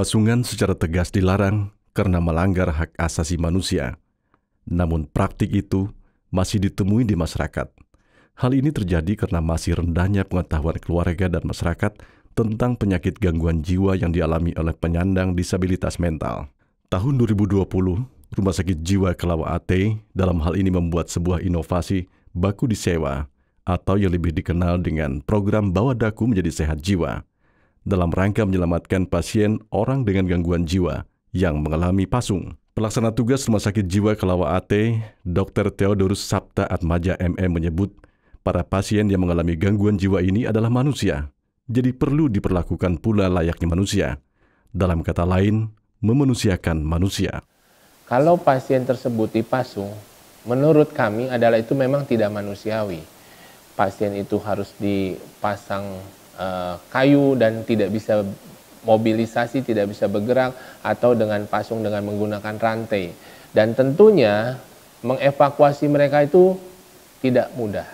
pemasungan secara tegas dilarang karena melanggar hak asasi manusia. Namun praktik itu masih ditemui di masyarakat. Hal ini terjadi karena masih rendahnya pengetahuan keluarga dan masyarakat tentang penyakit gangguan jiwa yang dialami oleh penyandang disabilitas mental. Tahun 2020, Rumah Sakit Jiwa AT dalam hal ini membuat sebuah inovasi baku disewa atau yang lebih dikenal dengan program Bawa Daku Menjadi Sehat Jiwa dalam rangka menyelamatkan pasien orang dengan gangguan jiwa yang mengalami pasung. Pelaksana tugas Rumah Sakit Jiwa kelawa AT, Dr. Theodorus Sabta Atmaja MM menyebut, para pasien yang mengalami gangguan jiwa ini adalah manusia, jadi perlu diperlakukan pula layaknya manusia. Dalam kata lain, memanusiakan manusia. Kalau pasien tersebut dipasung, menurut kami adalah itu memang tidak manusiawi. Pasien itu harus dipasang Eh, kayu dan tidak bisa mobilisasi, tidak bisa bergerak, atau dengan pasung dengan menggunakan rantai. Dan tentunya mengevakuasi mereka itu tidak mudah.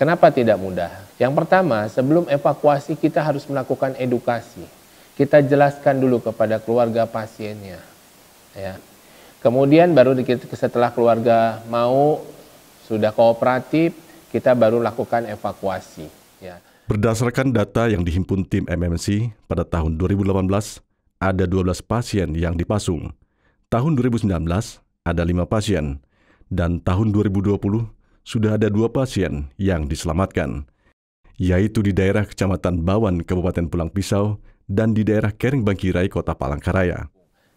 Kenapa tidak mudah? Yang pertama, sebelum evakuasi kita harus melakukan edukasi. Kita jelaskan dulu kepada keluarga pasiennya. Ya. Kemudian baru setelah keluarga mau sudah kooperatif, kita baru lakukan evakuasi. Ya. Berdasarkan data yang dihimpun tim MMC pada tahun 2018, ada 12 pasien yang dipasung. Tahun 2019 ada 5 pasien dan tahun 2020 sudah ada 2 pasien yang diselamatkan, yaitu di daerah Kecamatan Bawan, Kabupaten Pulang Pisau, dan di daerah Kering Bangkirai, Kota Palangkaraya.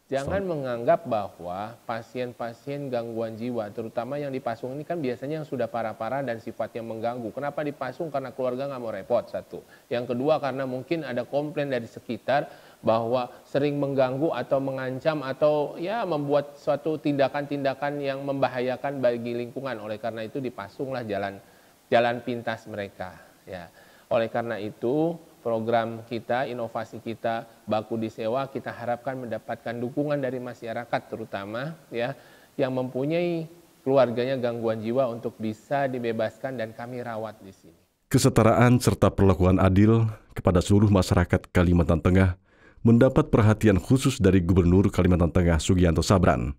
Jangan menganggap bahwa pasien-pasien gangguan jiwa, terutama yang dipasung ini kan biasanya yang sudah parah-parah dan sifatnya mengganggu. Kenapa dipasung? Karena keluarga nggak mau repot, satu. Yang kedua karena mungkin ada komplain dari sekitar bahwa sering mengganggu atau mengancam atau ya membuat suatu tindakan-tindakan yang membahayakan bagi lingkungan. Oleh karena itu dipasunglah jalan jalan pintas mereka. Ya. Oleh karena itu program kita, inovasi kita, baku disewa kita harapkan mendapatkan dukungan dari masyarakat terutama ya yang mempunyai keluarganya gangguan jiwa untuk bisa dibebaskan dan kami rawat di sini. Kesetaraan serta perlakuan adil kepada seluruh masyarakat Kalimantan Tengah mendapat perhatian khusus dari Gubernur Kalimantan Tengah Sugianto Sabran.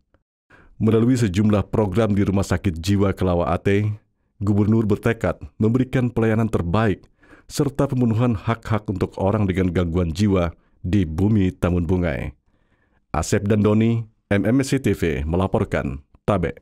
Melalui sejumlah program di Rumah Sakit Jiwa Kelawa Ate, Gubernur bertekad memberikan pelayanan terbaik serta pembunuhan hak-hak untuk orang dengan gangguan jiwa di bumi Tamun Bungai. Asep dan Doni, MMSC TV melaporkan Tabe.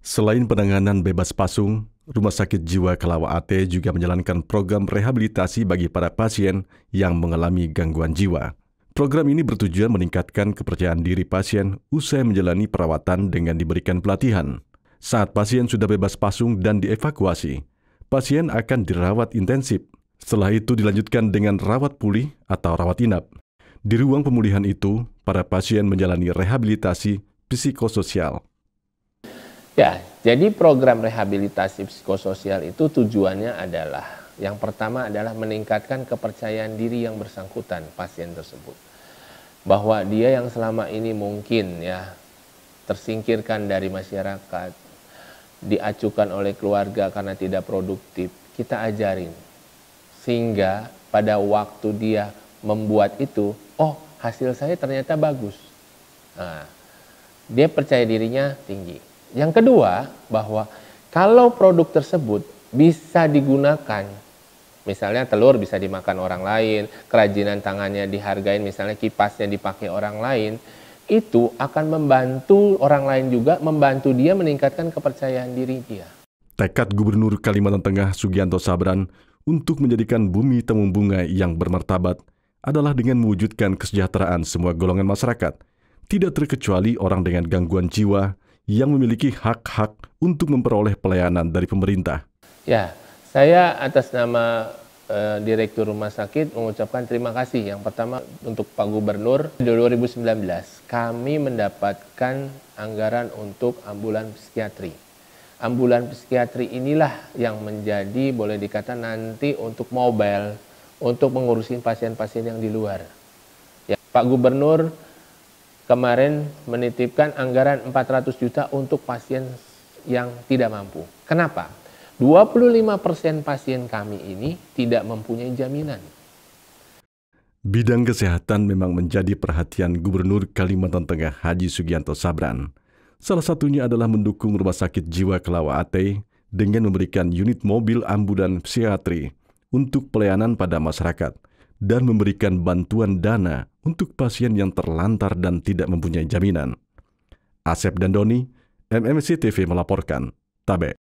Selain penanganan bebas pasung, Rumah Sakit Jiwa Kelawa Ate juga menjalankan program rehabilitasi bagi para pasien yang mengalami gangguan jiwa. Program ini bertujuan meningkatkan kepercayaan diri pasien usai menjalani perawatan dengan diberikan pelatihan. Saat pasien sudah bebas pasung dan dievakuasi, pasien akan dirawat intensif. Setelah itu dilanjutkan dengan rawat pulih atau rawat inap. Di ruang pemulihan itu, para pasien menjalani rehabilitasi psikososial. Ya, jadi program rehabilitasi psikososial itu tujuannya adalah yang pertama adalah meningkatkan kepercayaan diri yang bersangkutan pasien tersebut. Bahwa dia yang selama ini mungkin ya tersingkirkan dari masyarakat, diacukan oleh keluarga karena tidak produktif, kita ajarin. Sehingga pada waktu dia membuat itu, oh hasil saya ternyata bagus. Nah, dia percaya dirinya tinggi. Yang kedua, bahwa kalau produk tersebut bisa digunakan Misalnya telur bisa dimakan orang lain, kerajinan tangannya dihargain, misalnya kipasnya dipakai orang lain, itu akan membantu orang lain juga, membantu dia meningkatkan kepercayaan diri dia. Tekad Gubernur Kalimantan Tengah Sugianto Sabran untuk menjadikan bumi Temung Bunga yang bermartabat adalah dengan mewujudkan kesejahteraan semua golongan masyarakat, tidak terkecuali orang dengan gangguan jiwa yang memiliki hak-hak untuk memperoleh pelayanan dari pemerintah. Ya, saya atas nama e, Direktur Rumah Sakit mengucapkan terima kasih. Yang pertama untuk Pak Gubernur, di 2019 kami mendapatkan anggaran untuk ambulan psikiatri. Ambulan psikiatri inilah yang menjadi boleh dikata nanti untuk mobile, untuk mengurusi pasien-pasien yang di luar. Ya, Pak Gubernur kemarin menitipkan anggaran 400 juta untuk pasien yang tidak mampu. Kenapa? 25% pasien kami ini tidak mempunyai jaminan. Bidang kesehatan memang menjadi perhatian Gubernur Kalimantan Tengah Haji Sugianto Sabran. Salah satunya adalah mendukung Rumah Sakit Jiwa Kelawa Ate dengan memberikan unit mobil ambulan psikiatri untuk pelayanan pada masyarakat dan memberikan bantuan dana untuk pasien yang terlantar dan tidak mempunyai jaminan. Asep dan Doni, MMC TV melaporkan. Tabe.